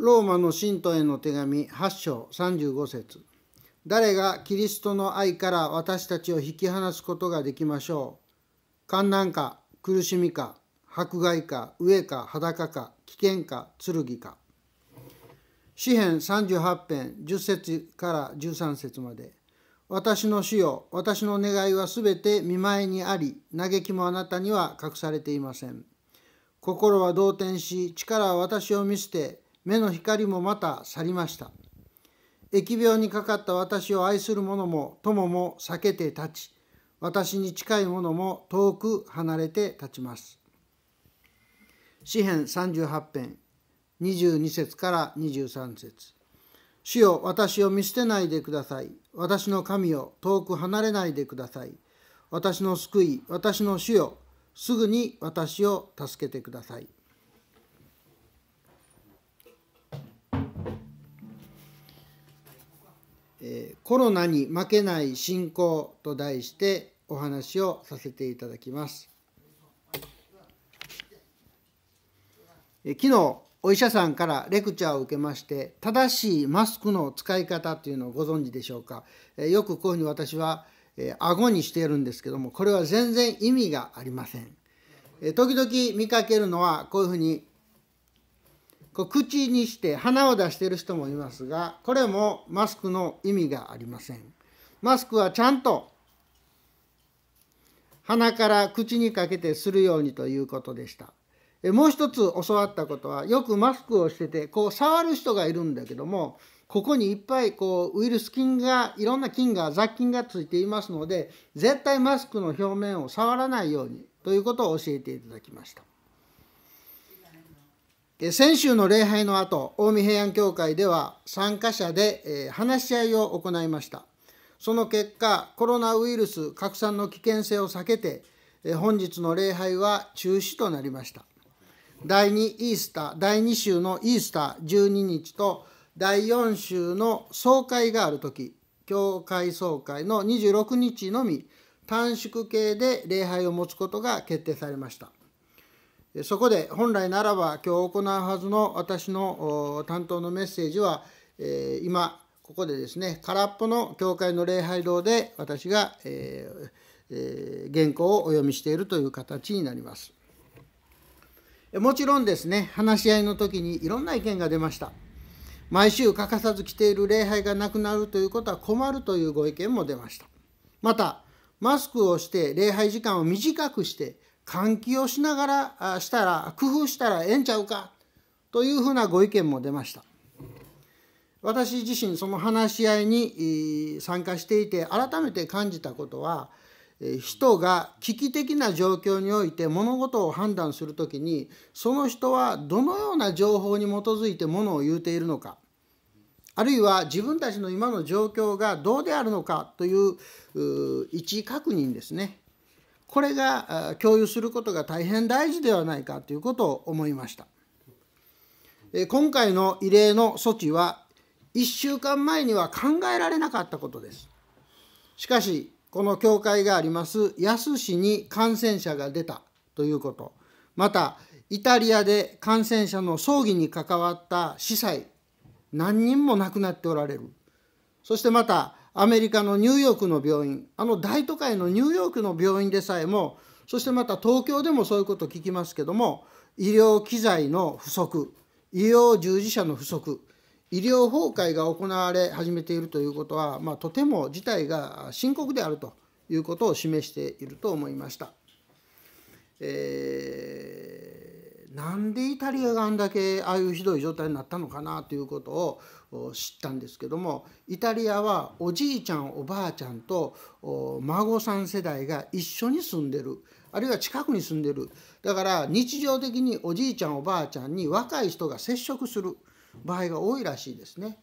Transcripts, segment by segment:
ローマの信徒への手紙8章35節誰がキリストの愛から私たちを引き離すことができましょう観難か苦しみか迫害か飢えか裸か危険か剣か詩編38編10節から13節まで私の死よ私の願いはすべて見舞いにあり嘆きもあなたには隠されていません心は動転し力は私を見捨て目の光もまた去りました疫病にかかった私を愛する者も友も避けて立ち私に近い者も遠く離れて立ちます詩編38編22節から23節主よ私を見捨てないでください私の神を遠く離れないでください私の救い私の主よすぐに私を助けてくださいえー、コロナに負けない信仰と題してお話をさせていただきます。え昨日お医者さんからレクチャーを受けまして正しいマスクの使い方というのをご存知でしょうか、えよくこういうふうに私は、えー、顎にしているんですけどもこれは全然意味がありません、え時々見かけるのはこういうふうにこう口にして鼻を出している人もいますがこれもマスクの意味がありませんマスクはちゃんと鼻から口にかけてするようにということでしたもう一つ教わったことはよくマスクをしててこう触る人がいるんだけどもここにいっぱいこうウイルス菌がいろんな菌が雑菌がついていますので絶対マスクの表面を触らないようにということを教えていただきました。先週の礼拝の後、近江平安協会では参加者で話し合いを行いました。その結果、コロナウイルス拡散の危険性を避けて、本日の礼拝は中止となりました。第2イースター、第2週のイースター12日と第4週の総会があるとき、教会総会の26日のみ、短縮系で礼拝を持つことが決定されました。そこで本来ならば今日行うはずの私の担当のメッセージは、え今ここでですね空っぽの教会の礼拝堂で私が、え原稿をお読みしているという形になります。もちろんですね話し合いの時にいろんな意見が出ました。毎週欠かさず来ている礼拝がなくなるということは困るというご意見も出ました。またマスクをして礼拝時間を短くして換気をしながらしたら工夫したらええんちゃうかというふうなご意見も出ました私自身その話し合いに参加していて改めて感じたことは人が危機的な状況において物事を判断する時にその人はどのような情報に基づいてものを言うているのかあるいは自分たちの今の状況がどうであるのかという位置確認ですねこれが共有することが大変大事ではないかということを思いました今回の異例の措置は1週間前には考えられなかったことですしかしこの教会があります安市に感染者が出たということまたイタリアで感染者の葬儀に関わった司祭何人も亡くなっておられるそしてまたアメリカのニューヨークの病院あの大都会のニューヨークの病院でさえもそしてまた東京でもそういうことを聞きますけども医療機材の不足医療従事者の不足医療崩壊が行われ始めているということは、まあ、とても事態が深刻であるということを示していると思いました。えーなんでイタリアがあんだけああいうひどい状態になったのかなということを知ったんですけどもイタリアはおじいちゃんおばあちゃんと孫さん世代が一緒に住んでるあるいは近くに住んでるだから日常的におじいちゃんおばあちゃんに若い人が接触する場合が多いらしいですね。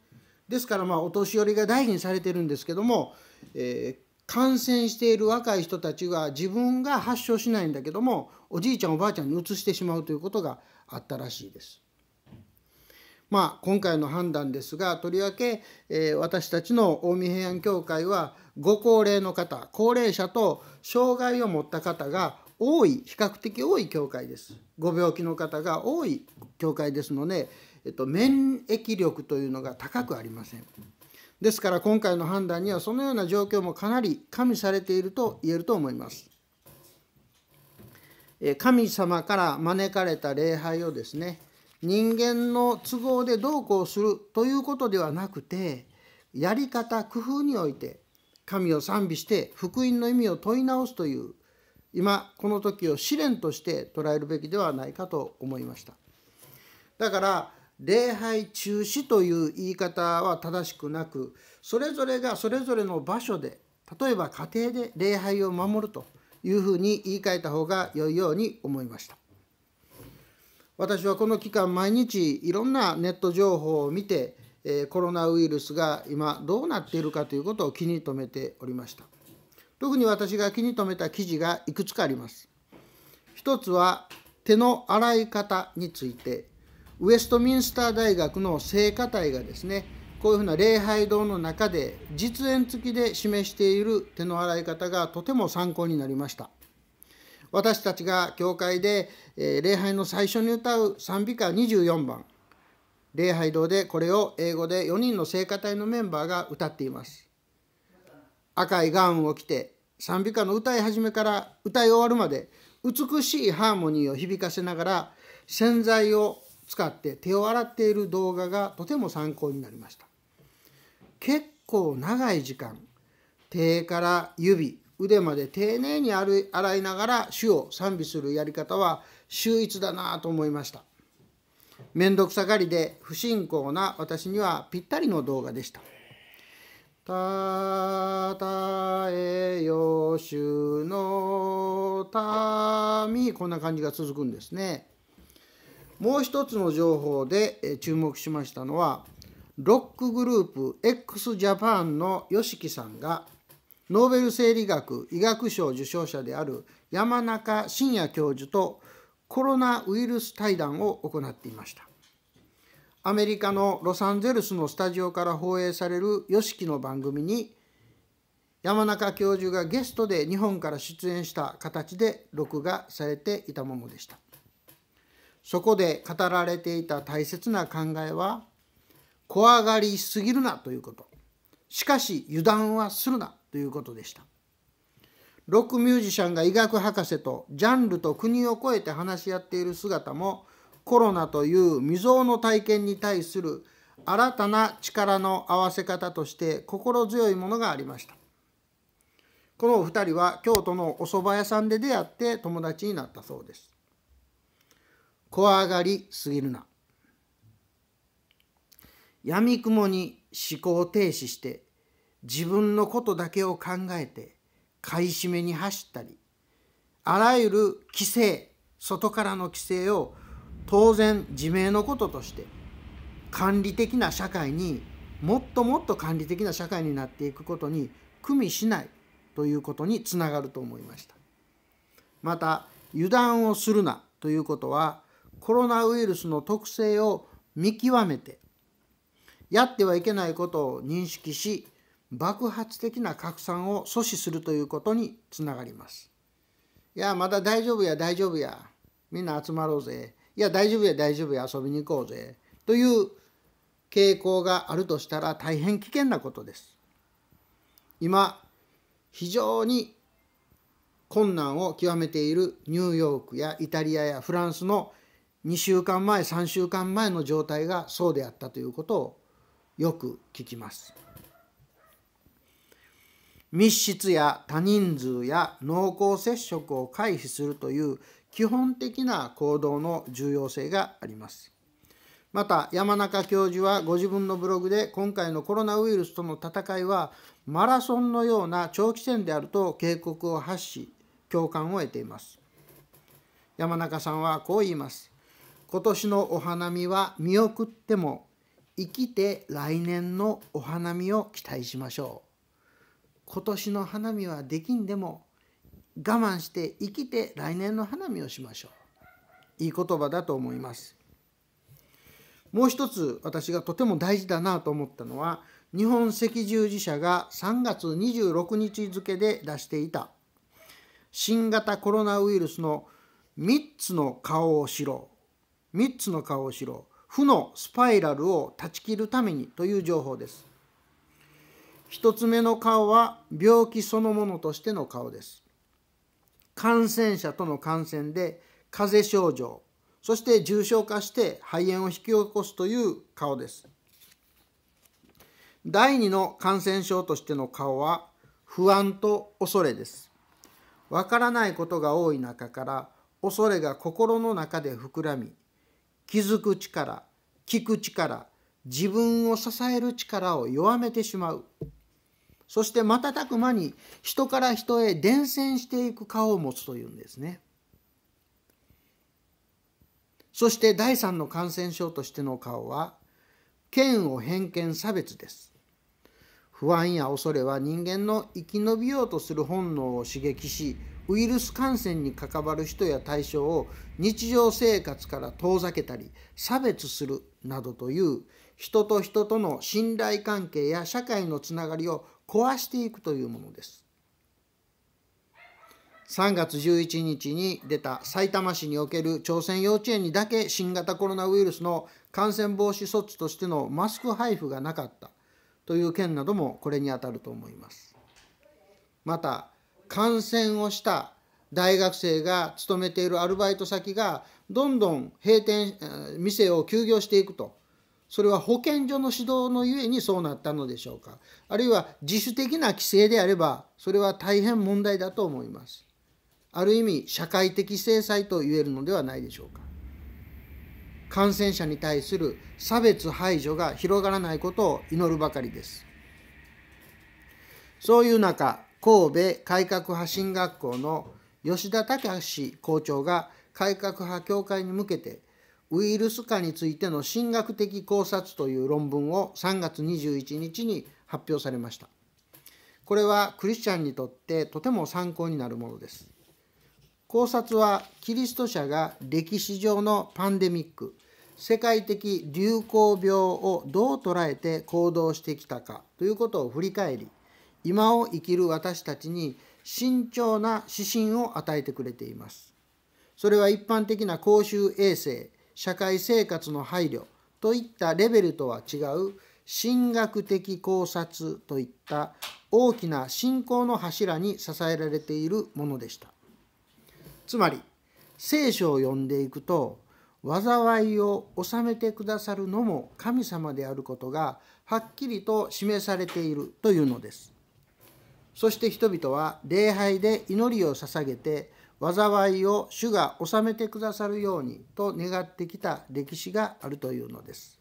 ですからまあお年寄りが大事にされてるんですけども、えー、感染している若い人たちは自分が発症しないんだけどもおじいちゃんおばあちゃんにうつしてしまうということがあったらしいです。まあ、今回の判断ですがとりわけ、えー、私たちの近江平安協会はご高齢の方高齢者と障害を持った方が多い比較的多い教会ですご病気の方が多い教会ですので、えっと、免疫力というのが高くありません。ですから今回の判断にはそのような状況もかなり加味されていると言えると思います。神様から招かれた礼拝をですね人間の都合でどうこうするということではなくてやり方工夫において神を賛美して福音の意味を問い直すという今この時を試練として捉えるべきではないかと思いましただから礼拝中止という言い方は正しくなくそれぞれがそれぞれの場所で例えば家庭で礼拝を守るというふうに言い換えた方が良いように思いました私はこの期間毎日いろんなネット情報を見てコロナウイルスが今どうなっているかということを気に留めておりました特に私が気に留めた記事がいくつかあります一つは手の洗い方についてウェストミンスター大学の聖歌隊がですねこういうふうな礼拝堂の中で実演付きで示している手の洗い方がとても参考になりました私たちが教会で礼拝の最初に歌う賛美歌24番礼拝堂でこれを英語で4人の聖歌隊のメンバーが歌っています赤いガウンを着て賛美歌の歌い始めから歌い終わるまで美しいハーモニーを響かせながら洗剤を使って手を洗っている動画がとても参考になりました結構長い時間手から指腕まで丁寧に洗いながら主を賛美するやり方は秀逸だなと思いました面倒くさがりで不信仰な私にはぴったりの動画でしたたたえよしゅのたみこんな感じが続くんですねもう一つの情報で注目しましたのはロックグループ x ジャパンの YOSHIKI さんがノーベル生理学医学賞受賞者である山中伸也教授とコロナウイルス対談を行っていましたアメリカのロサンゼルスのスタジオから放映される YOSHIKI の番組に山中教授がゲストで日本から出演した形で録画されていたものでしたそこで語られていた大切な考えは怖がりすぎるなということしかし油断はするなということでしたロックミュージシャンが医学博士とジャンルと国を超えて話し合っている姿もコロナという未曾有の体験に対する新たな力の合わせ方として心強いものがありましたこのお二人は京都のお蕎麦屋さんで出会って友達になったそうです怖がりすぎるな。やみくもに思考停止して自分のことだけを考えて買い占めに走ったりあらゆる規制外からの規制を当然自明のこととして管理的な社会にもっともっと管理的な社会になっていくことに組みしないということにつながると思いましたまた油断をするなということはコロナウイルスの特性を見極めてやってはいけないことを認識し爆発的な拡散を阻止するということにつながります。いやまだ大丈夫や大丈夫やみんな集まろうぜいや大丈夫や大丈夫や遊びに行こうぜという傾向があるとしたら大変危険なことです。今非常に困難を極めているニューヨークやイタリアやフランスの2週間前3週間前の状態がそうであったということをよく聞きます。密室や多人数や濃厚接触を回避するという基本的な行動の重要性があります。また山中教授はご自分のブログで今回のコロナウイルスとの戦いはマラソンのような長期戦であると警告を発し共感を得ています。山中さんはこう言います。今年のお花見は見送っても生きて来年のお花見を期待しましょう今年の花見はできんでも我慢して生きて来年の花見をしましょういい言葉だと思いますもう一つ私がとても大事だなと思ったのは日本赤十字社が3月26日付で出していた新型コロナウイルスの3つの顔を知ろう3つの顔をしろ負のスパイラルを断ち切るためにという情報です1つ目の顔は病気そのものとしての顔です感染者との感染で風邪症状そして重症化して肺炎を引き起こすという顔です第2の感染症としての顔は不安と恐れですわからないことが多い中から恐れが心の中で膨らみ気づく力聞く力自分を支える力を弱めてしまうそして瞬く間に人から人へ伝染していく顔を持つというんですねそして第三の感染症としての顔は嫌を偏見差別です不安や恐れは人間の生き延びようとする本能を刺激しウイルス感染に関わる人や対象を日常生活から遠ざけたり差別するなどという人と人との信頼関係や社会のつながりを壊していくというものです3月11日に出たさいたま市における朝鮮幼稚園にだけ新型コロナウイルスの感染防止措置としてのマスク配布がなかったという件などもこれにあたると思いますまた感染をした大学生が勤めているアルバイト先がどんどん閉店店を休業していくとそれは保健所の指導のゆえにそうなったのでしょうかあるいは自主的な規制であればそれは大変問題だと思いますある意味社会的制裁と言えるのではないでしょうか感染者に対する差別排除が広がらないことを祈るばかりですそういう中神戸改革派進学校の吉田隆校長が改革派協会に向けてウイルス化についての進学的考察という論文を3月21日に発表されましたこれはクリスチャンにとってとても参考になるものです考察はキリスト者が歴史上のパンデミック世界的流行病をどう捉えて行動してきたかということを振り返り今を生きる私たちに慎重な指針を与えてくれています。それは一般的な公衆衛生、社会生活の配慮といったレベルとは違う神学的考察といった大きな信仰の柱に支えられているものでした。つまり聖書を読んでいくと災いを治めてくださるのも神様であることがはっきりと示されているというのです。そして人々は礼拝で祈りを捧げて災いを主が治めてくださるようにと願ってきた歴史があるというのです。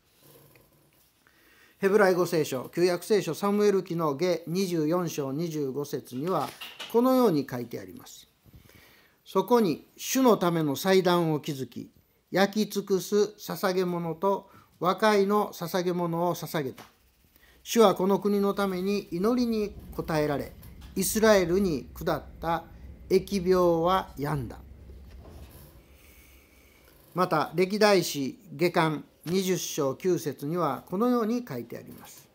ヘブライ語聖書、旧約聖書サムエル記の下24章25節にはこのように書いてあります。そこに主のための祭壇を築き、焼き尽くす捧げ物と和解の捧げ物を捧げた。主はこの国のために祈りに応えられ、イスラエルに下った疫病は病んだまた歴代史下巻20章9節にはこのように書いてあります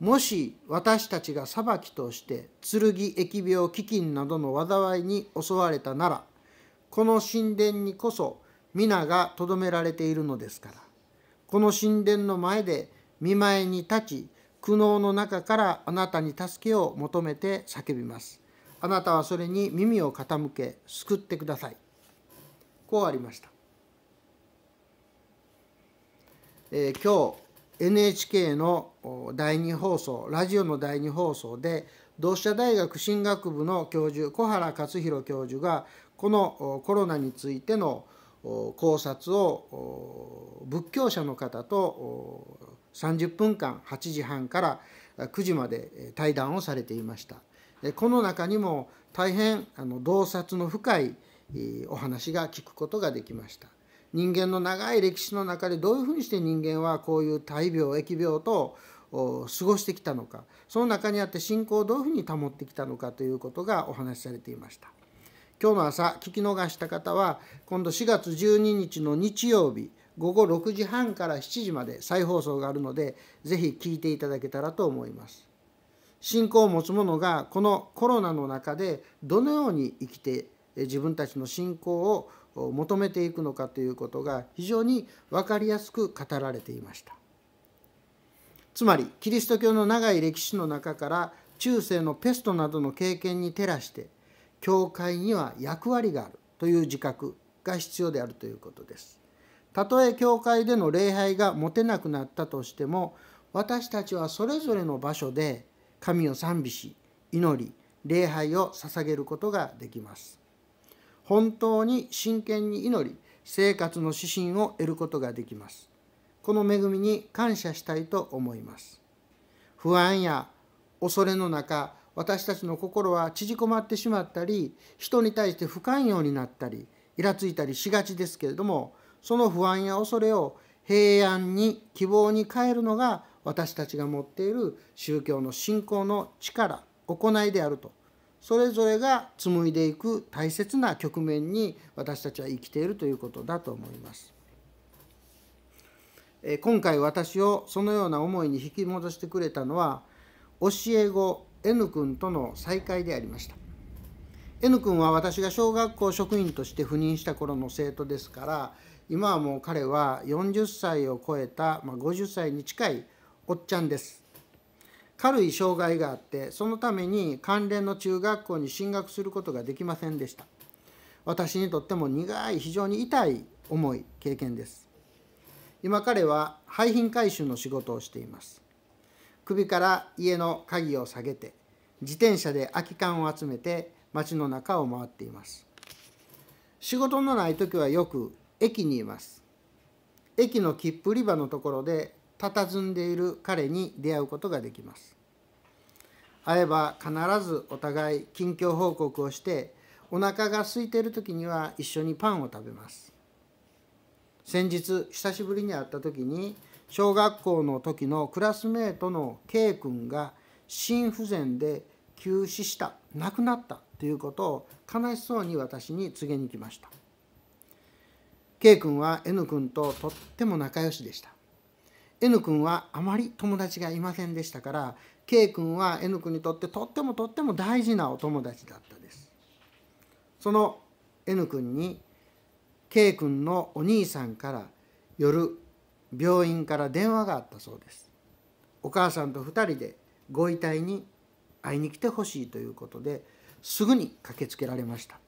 もし私たちが裁きとして剣疫病飢饉などの災いに襲われたならこの神殿にこそ皆がとどめられているのですからこの神殿の前で見舞いに立ち苦悩の中からあなたに助けを求めて叫びます。あなたはそれに耳を傾け救ってください。こうありました。えー、今日 NHK の第2放送ラジオの第2放送で同志社大学進学部の教授小原克弘教授がこのコロナについての考察を仏教者の方と30分間8時半から9時まで対談をされていましたこの中にも大変あの洞察の深いお話が聞くことができました人間の長い歴史の中でどういうふうにして人間はこういう大病疫病と過ごしてきたのかその中にあって信仰をどういうふうに保ってきたのかということがお話しされていました。今日の朝聞き逃した方は今度4月12日の日曜日午後6時半から7時まで再放送があるのでぜひ聞いていただけたらと思います。信仰を持つ者がこのコロナの中でどのように生きて自分たちの信仰を求めていくのかということが非常に分かりやすく語られていましたつまりキリスト教の長い歴史の中から中世のペストなどの経験に照らして教会には役割があるという自覚が必要であるということです。たとえ教会での礼拝が持てなくなったとしても私たちはそれぞれの場所で神を賛美し祈り礼拝を捧げることができます。本当に真剣に祈り生活の指針を得ることができます。この恵みに感謝したいと思います。不安や恐れの中私たちの心は縮こまってしまったり人に対して不寛容になったりイラついたりしがちですけれどもその不安や恐れを平安に希望に変えるのが私たちが持っている宗教の信仰の力行いであるとそれぞれが紡いでいく大切な局面に私たちは生きているということだと思います。今回私をそのような思いに引き戻してくれたのは教え子 N 君との再会でありました N 君は私が小学校職員として赴任した頃の生徒ですから今はもう彼は40歳を超えた、まあ、50歳に近いおっちゃんです軽い障害があってそのために関連の中学校に進学することができませんでした私にとっても苦い非常に痛い思い経験です今彼は廃品回収の仕事をしています首から家の鍵を下げて自転車で空き缶を集めて街の中を回っています仕事のない時はよく駅にいます駅の切符売り場のところで佇んでいる彼に出会うことができます会えば必ずお互い近況報告をしてお腹が空いている時には一緒にパンを食べます先日久しぶりに会った時に小学校の時のクラスメートの K 君が心不全で急死した亡くなったということを悲しそうに私に告げに来ました K 君は N 君ととっても仲良しでした N 君はあまり友達がいませんでしたから K 君は N 君にとってとってもとっても大事なお友達だったですその N 君に K 君のお兄さんから夜病院から電話があったそうですお母さんと2人でご遺体に会いに来てほしいということですぐに駆けつけられました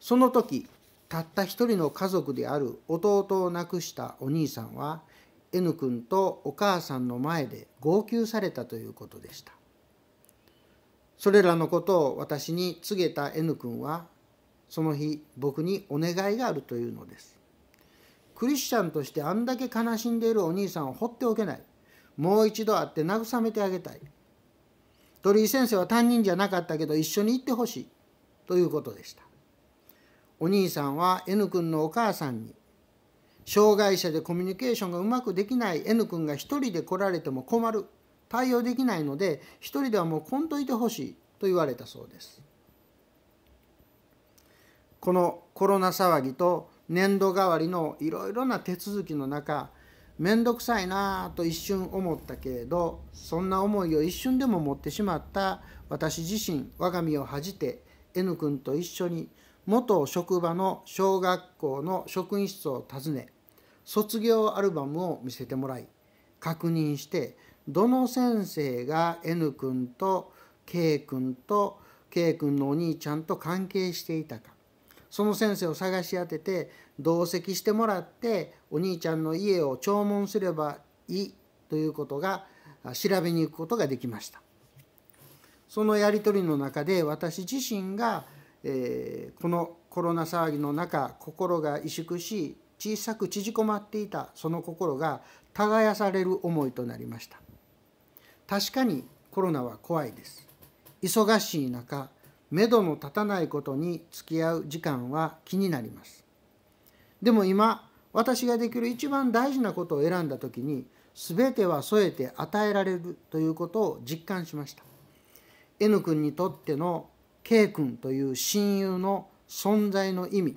その時たった一人の家族である弟を亡くしたお兄さんは N 君とお母さんの前で号泣されたということでしたそれらのことを私に告げた N 君はその日僕にお願いがあるというのですクリスチャンとしてあんだけ悲しんでいるお兄さんを放っておけないもう一度会って慰めてあげたい鳥居先生は担任じゃなかったけど一緒に行ってほしいということでしたお兄さんは N 君のお母さんに障害者でコミュニケーションがうまくできない N 君が1人で来られても困る対応できないので1人ではもう来んといてほしいと言われたそうですこのコロナ騒ぎと年度代わりのいろいろな手続きの中面倒くさいなぁと一瞬思ったけれどそんな思いを一瞬でも持ってしまった私自身我が身を恥じて N 君と一緒に元職場の小学校の職員室を訪ね卒業アルバムを見せてもらい確認してどの先生が N 君と K 君と K 君のお兄ちゃんと関係していたかその先生を探し当てて同席してもらってお兄ちゃんの家を弔問すればいいということが調べに行くことができましたそのやり取りの中で私自身が、えー、このコロナ騒ぎの中心が萎縮し小さく縮こまっていたその心が耕される思いとなりました確かにコロナは怖いです忙しい中目処の立たないことに付き合う時間は気になりますでも今私ができる一番大事なことを選んだ時に全ては添えて与えられるということを実感しました N 君にとっての K 君という親友の存在の意味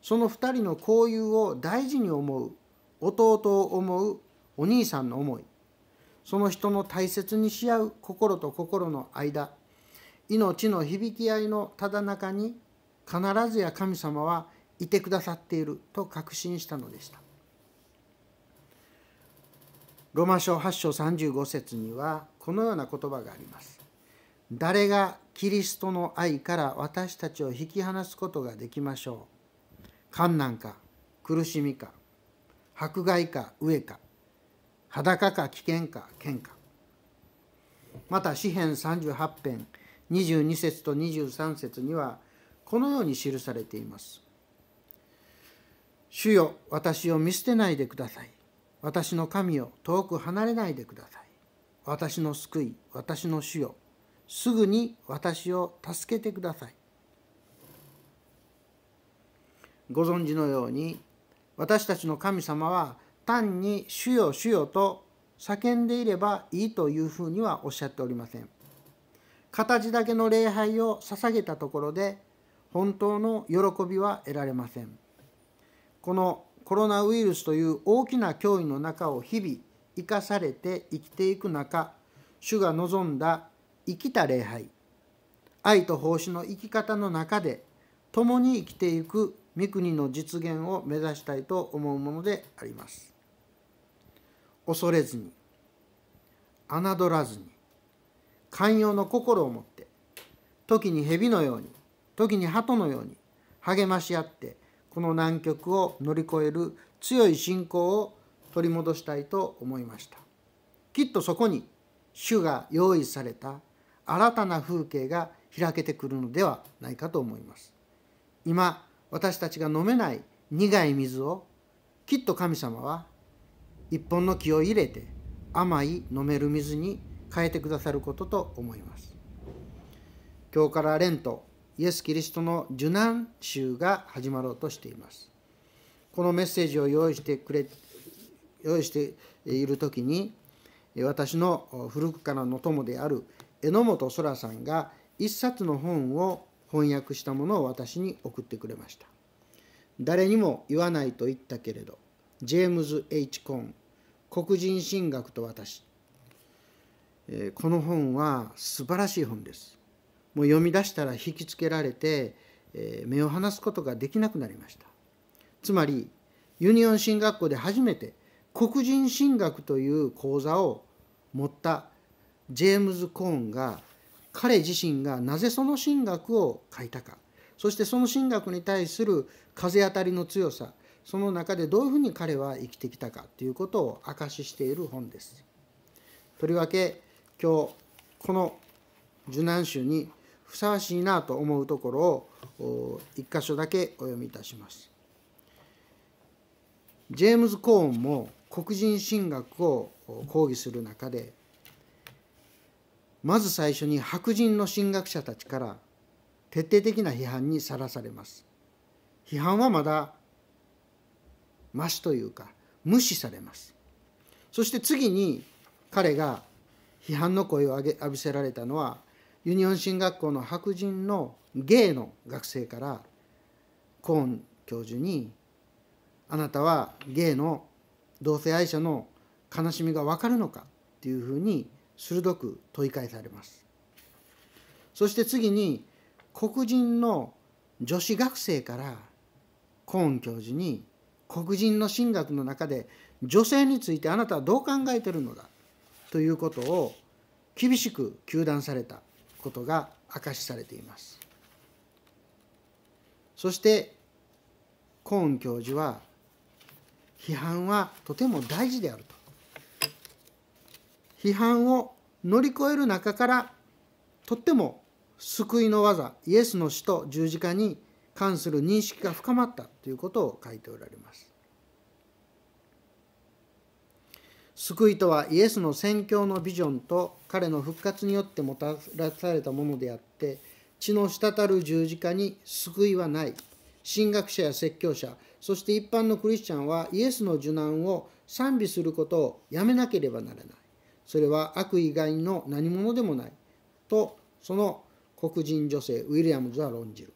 その2人の交友を大事に思う弟を思うお兄さんの思いその人の大切にし合う心と心の間命の響き合いのただ中に必ずや神様はいてくださっていると確信したのでしたロマ書8章35節にはこのような言葉があります誰がキリストの愛から私たちを引き離すことができましょう困難か苦しみか迫害か飢えか裸か危険か喧嘩また詩篇38編22節と23節にはこのように記されています。主よ、私を見捨てないでください。私の神を遠く離れないでください。私の救い、私の主よ、すぐに私を助けてください。ご存知のように、私たちの神様は単に主よ主よと叫んでいればいいというふうにはおっしゃっておりません。形だけの礼拝を捧げたところで本当の喜びは得られませんこのコロナウイルスという大きな脅威の中を日々生かされて生きていく中主が望んだ生きた礼拝愛と奉仕の生き方の中で共に生きていく御国の実現を目指したいと思うものであります恐れずに侮らずに寛容の心を持って時に蛇のように時に鳩のように励まし合ってこの難局を乗り越える強い信仰を取り戻したいと思いましたきっとそこに主が用意された新たな風景が開けてくるのではないかと思います今私たちが飲めない苦い水をきっと神様は一本の木を入れて甘い飲める水に変えてくださることと思います今日からレントイエス・キリストの受難集が始まろうとしていますこのメッセージを用意してくれ用意している時に私の古くからの友である榎本空さんが一冊の本を翻訳したものを私に送ってくれました誰にも言わないと言ったけれどジェームズ・ H・ コン黒人神学と私この本は素晴らしい本です。もう読み出したら引きつけられて目を離すことができなくなりました。つまりユニオン神学校で初めて黒人神学という講座を持ったジェームズ・コーンが彼自身がなぜその神学を書いたかそしてその神学に対する風当たりの強さその中でどういうふうに彼は生きてきたかということを証ししている本です。とりわけ今日この受難集にふさわしいなと思うところを一箇所だけお読みいたします。ジェームズ・コーンも黒人神学を抗議する中でまず最初に白人の神学者たちから徹底的な批判にさらされます。批判はまだましというか無視されます。そして次に彼が批判の声を上げ浴びせられたのはユニオン進学校の白人のゲイの学生からコーン教授に「あなたはゲイの同性愛者の悲しみが分かるのか?」っていうふうに鋭く問い返されます。そして次に黒人の女子学生からコーン教授に黒人の神学の中で女性についてあなたはどう考えてるのだということを厳しく糾弾されたことが明かしされていますそしてコーン教授は批判はとても大事であると批判を乗り越える中からとっても救いの技イエスの死と十字架に関する認識が深まったということを書いておられます救いとはイエスの宣教のビジョンと彼の復活によってもたらされたものであって血の滴る十字架に救いはない神学者や説教者そして一般のクリスチャンはイエスの受難を賛美することをやめなければならないそれは悪以外の何者でもないとその黒人女性ウィリアムズは論じる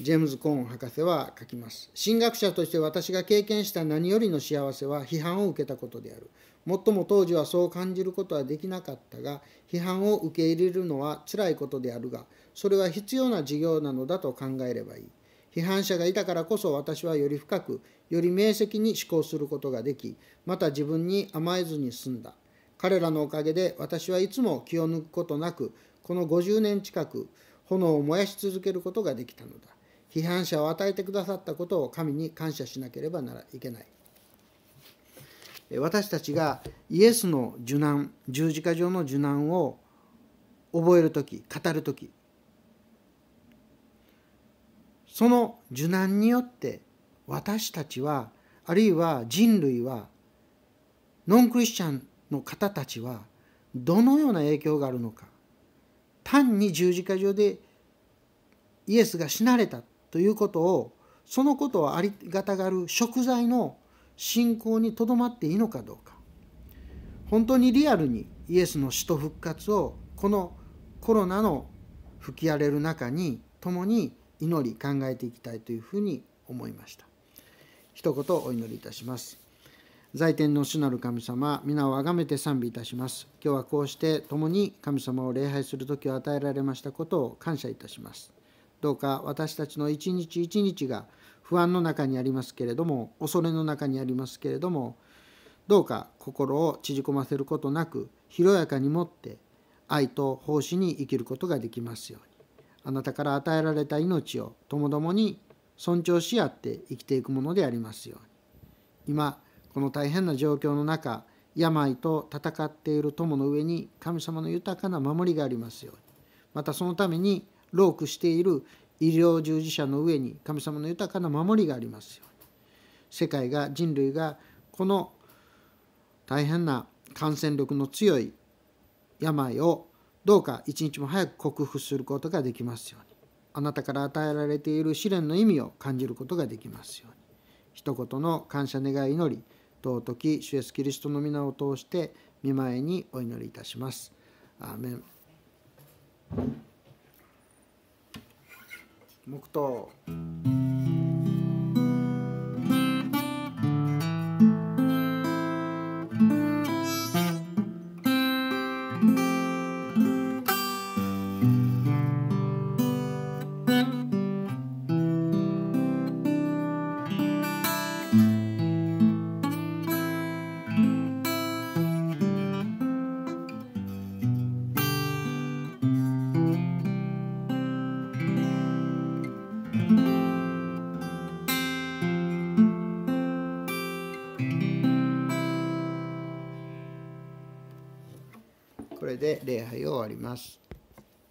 ジェームズ・コーン博士は書きます。神学者として私が経験した何よりの幸せは批判を受けたことである。もっとも当時はそう感じることはできなかったが、批判を受け入れるのは辛いことであるが、それは必要な事業なのだと考えればいい。批判者がいたからこそ私はより深く、より明晰に思考することができ、また自分に甘えずに済んだ。彼らのおかげで私はいつも気を抜くことなく、この50年近く、炎を燃やし続けることができたのだ。批判者を与えてくださったことを神に感謝しなければならいけない私たちがイエスの受難十字架上の受難を覚える時語る時その受難によって私たちはあるいは人類はノンクリスチャンの方たちはどのような影響があるのか単に十字架上でイエスが死なれたということをそのことをありがたがる食材の信仰にとどまっていいのかどうか本当にリアルにイエスの死と復活をこのコロナの吹き荒れる中に共に祈り考えていきたいというふうに思いました一言お祈りいたします在天の主なる神様皆をあがめて賛美いたします今日はこうして共に神様を礼拝する時を与えられましたことを感謝いたしますどうか私たちの一日一日が不安の中にありますけれども恐れの中にありますけれどもどうか心を縮こませることなく広やかに持って愛と奉仕に生きることができますようにあなたから与えられた命をともどもに尊重し合って生きていくものでありますように今この大変な状況の中病と戦っている友の上に神様の豊かな守りがありますようにまたそのためにロークしている医療従事者の上に神様の豊かな守りがありますように世界が人類がこの大変な感染力の強い病をどうか一日も早く克服することができますようにあなたから与えられている試練の意味を感じることができますように一言の感謝願い祈り尊き主イエスキリストの皆を通して見舞いにお祈りいたします。アーメン木刀